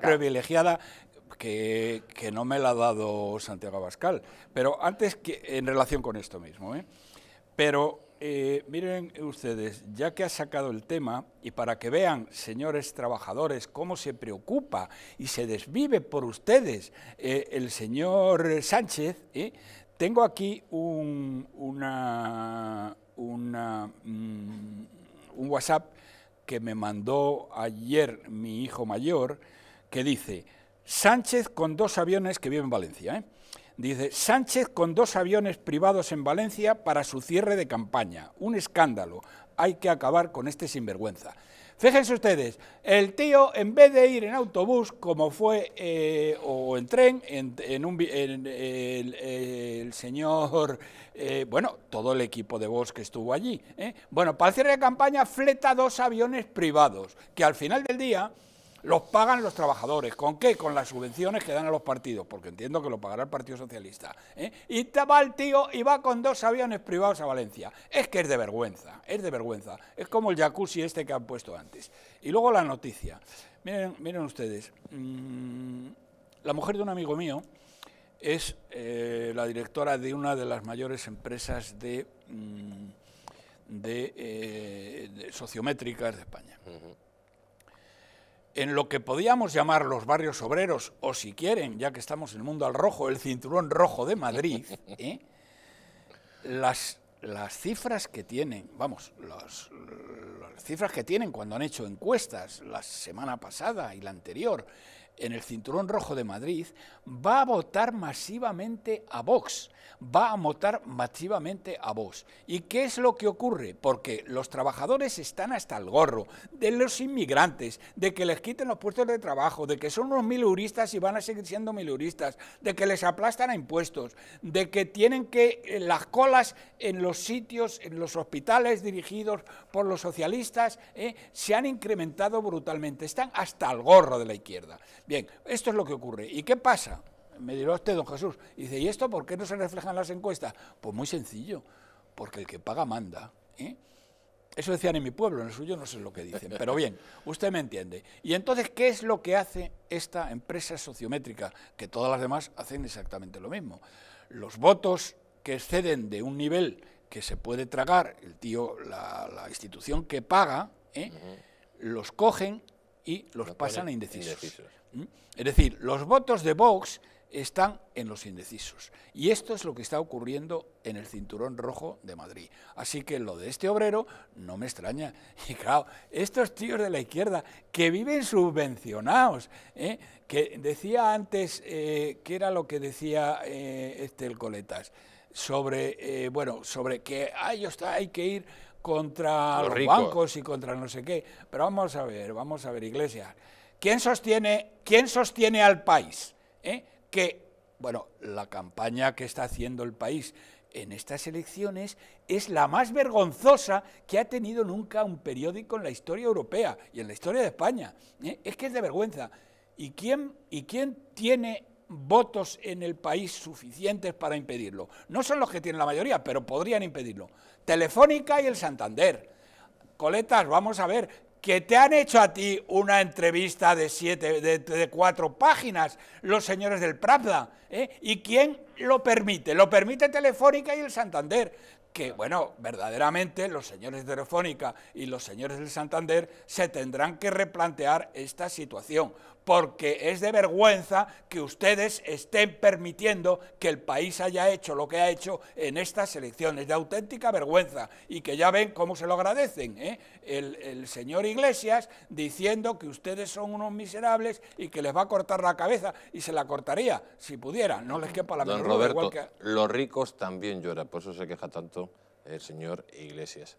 privilegiada que, no me la ha dado Santiago Abascal. Pero antes, que, en relación con esto mismo, ¿eh? pero eh, miren ustedes, ya que ha sacado el tema, y para que vean, señores trabajadores, cómo se preocupa y se desvive por ustedes eh, el señor Sánchez, tengo aquí un, una, mm, un WhatsApp que me mandó ayer mi hijo mayor, que dice, Sánchez con dos aviones que vive en Valencia. ¿eh? Dice, Sánchez con dos aviones privados en Valencia para su cierre de campaña. Un escándalo. Hay que acabar con este sinvergüenza. Fíjense ustedes, el tío en vez de ir en autobús, como fue, eh, o en tren, en, un, el, señor, eh, bueno, todo el equipo de voz que estuvo allí, ¿eh? bueno, para el cierre de campaña fleta dos aviones privados, que al final del día los pagan los trabajadores. ¿Con qué? Con las subvenciones que dan a los partidos, porque entiendo que lo pagará el Partido Socialista. ¿eh? Y te va el tío y va con dos aviones privados a Valencia. Es que es de vergüenza, es de vergüenza. Es como el jacuzzi este que han puesto antes. Y luego la noticia. Miren, miren ustedes, mm, la mujer de un amigo mío es eh, la directora de una de las mayores empresas de, mm, eh, de, sociométricas de España en lo que podíamos llamar los barrios obreros, o si quieren, ya que estamos en el mundo al rojo, el cinturón rojo de Madrid, ¿eh? las, las cifras que tienen, vamos, las, cifras que tienen cuando han hecho encuestas la semana pasada y la anterior, en el Cinturón Rojo de Madrid, va a votar masivamente a Vox, va a votar masivamente a Vox. ¿Y qué es lo que ocurre? Porque los trabajadores están hasta el gorro de los inmigrantes, de que les quiten los puestos de trabajo, de que son unos miluristas y van a seguir siendo miluristas, de que les aplastan a impuestos, de que tienen que eh, las colas en los sitios, en los hospitales dirigidos por los socialistas, eh, se han incrementado brutalmente, están hasta el gorro de la izquierda. Bien, esto es lo que ocurre. ¿Y qué pasa? Me dirá usted, don Jesús. dice, ¿y esto por qué no se reflejan en las encuestas? Pues muy sencillo, porque el que paga manda. ¿eh? Eso decían en mi pueblo, en el suyo no sé lo que dicen, pero bien, usted me entiende. Y entonces, ¿qué es lo que hace esta empresa sociométrica? Que todas las demás hacen exactamente lo mismo. Los votos que exceden de un nivel que se puede tragar el tío, la, institución que paga, ¿eh? los cogen y los pasan a indecisos. ¿Mm? Es decir, los votos de Vox están en los indecisos. Y esto es lo que está ocurriendo en el cinturón rojo de Madrid. Así que lo de este obrero no me extraña. Y claro, estos tíos de la izquierda que viven subvencionados, ¿eh? que decía antes, eh, que era lo que decía eh, este el Coletas, sobre, bueno, sobre que hay que ir contra los, bancos y contra no sé qué. Pero vamos a ver, vamos a ver, Iglesias. ¿Quién sostiene, quién sostiene al país? Eh? Que, bueno, la campaña que está haciendo el país en estas elecciones es la más vergonzosa que ha tenido nunca un periódico en la historia europea y en la historia de España. Eh. Es que es de vergüenza. ¿Y quién, ¿Y quién tiene votos en el país suficientes para impedirlo. No son los que tienen la mayoría, pero podrían impedirlo. Telefónica y el Santander. Coletas, vamos a ver, que te han hecho a ti una entrevista de, siete, de, cuatro páginas los señores del Pravda. ¿eh? ¿Y quién lo permite, lo permite Telefónica y el Santander, que bueno, verdaderamente los señores de Telefónica y los señores del Santander se tendrán que replantear esta situación, porque es de vergüenza que ustedes estén permitiendo que el país haya hecho lo que ha hecho en estas elecciones, de auténtica vergüenza, y que ya ven cómo se lo agradecen, ¿eh? el, señor Iglesias diciendo que ustedes son unos miserables y que les va a cortar la cabeza, y se la cortaría, si pudiera, no les quepa la Roberto, los ricos también lloran, por eso se queja tanto el señor Iglesias.